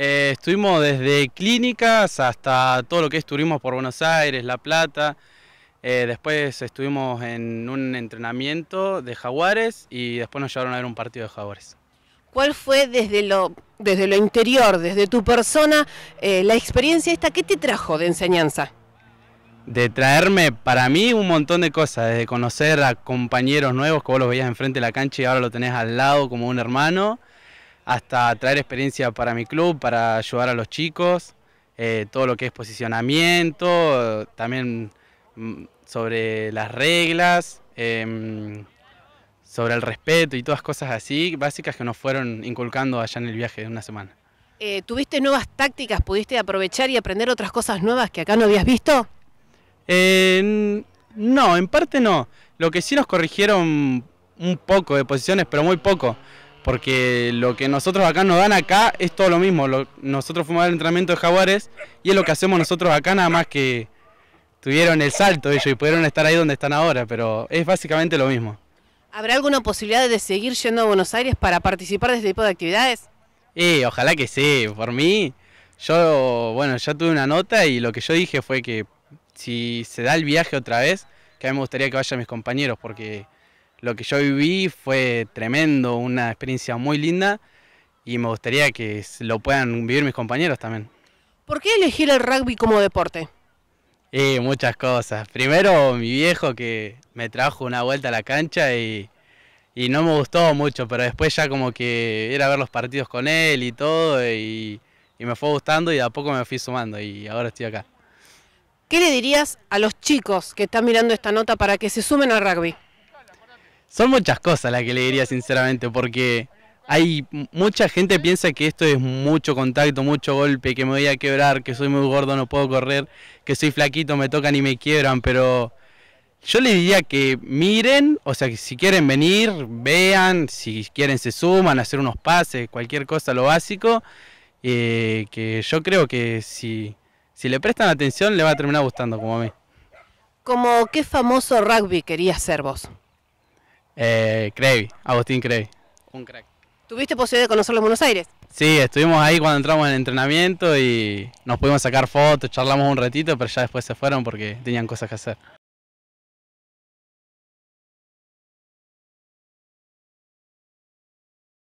Eh, estuvimos desde clínicas hasta todo lo que es turismo por Buenos Aires, La Plata. Eh, después estuvimos en un entrenamiento de jaguares y después nos llevaron a ver un partido de jaguares. ¿Cuál fue desde lo, desde lo interior, desde tu persona, eh, la experiencia esta? ¿Qué te trajo de enseñanza? De traerme para mí un montón de cosas, desde conocer a compañeros nuevos que vos los veías enfrente de la cancha y ahora lo tenés al lado como un hermano, hasta traer experiencia para mi club, para ayudar a los chicos, eh, todo lo que es posicionamiento, también mm, sobre las reglas, em, sobre el respeto y todas cosas así básicas que nos fueron inculcando allá en el viaje de una semana. Eh, ¿Tuviste nuevas tácticas? ¿Pudiste aprovechar y aprender otras cosas nuevas que acá no habías visto? Eh, no, en parte no. Lo que sí nos corrigieron un poco de posiciones, pero muy poco porque lo que nosotros acá nos dan acá es todo lo mismo. nosotros fuimos al entrenamiento de Jaguares y es lo que hacemos nosotros acá, nada más que tuvieron el salto ellos y pudieron estar ahí donde están ahora, pero es básicamente lo mismo. ¿Habrá alguna posibilidad de seguir yendo a Buenos Aires para participar de este tipo de actividades? Eh, ojalá que sí, por mí. Yo, bueno, ya tuve una nota y lo que yo dije fue que si se da el viaje otra vez, que a mí me gustaría que vayan mis compañeros, porque lo que yo viví fue tremendo, una experiencia muy linda y me gustaría que lo puedan vivir mis compañeros también. ¿Por qué elegir el rugby como deporte? Y muchas cosas. Primero, mi viejo que me trajo una vuelta a la cancha y, no me gustó mucho, pero después ya como que era ver los partidos con él y todo y, y me fue gustando y de a poco me fui sumando y ahora estoy acá. ¿Qué le dirías a los chicos que están mirando esta nota para que se sumen al rugby? Son muchas cosas las que le diría sinceramente, porque hay mucha gente piensa que esto es mucho contacto, mucho golpe, que me voy a quebrar, que soy muy gordo, no puedo correr, que soy flaquito, me tocan y me quiebran, pero yo le diría que miren, o sea, que si quieren venir, vean, si quieren se suman, hacer unos pases, cualquier cosa, lo básico, eh, que yo creo que si, si le prestan atención le va a terminar gustando como a mí. ¿Como qué famoso rugby querías ser vos? Eh, Agustín Crevi, un crack. ¿Tuviste posibilidad de conocerlos en Buenos Aires? Sí, estuvimos ahí cuando entramos en el entrenamiento y nos pudimos sacar fotos, charlamos un ratito, pero ya después se fueron porque tenían cosas que hacer.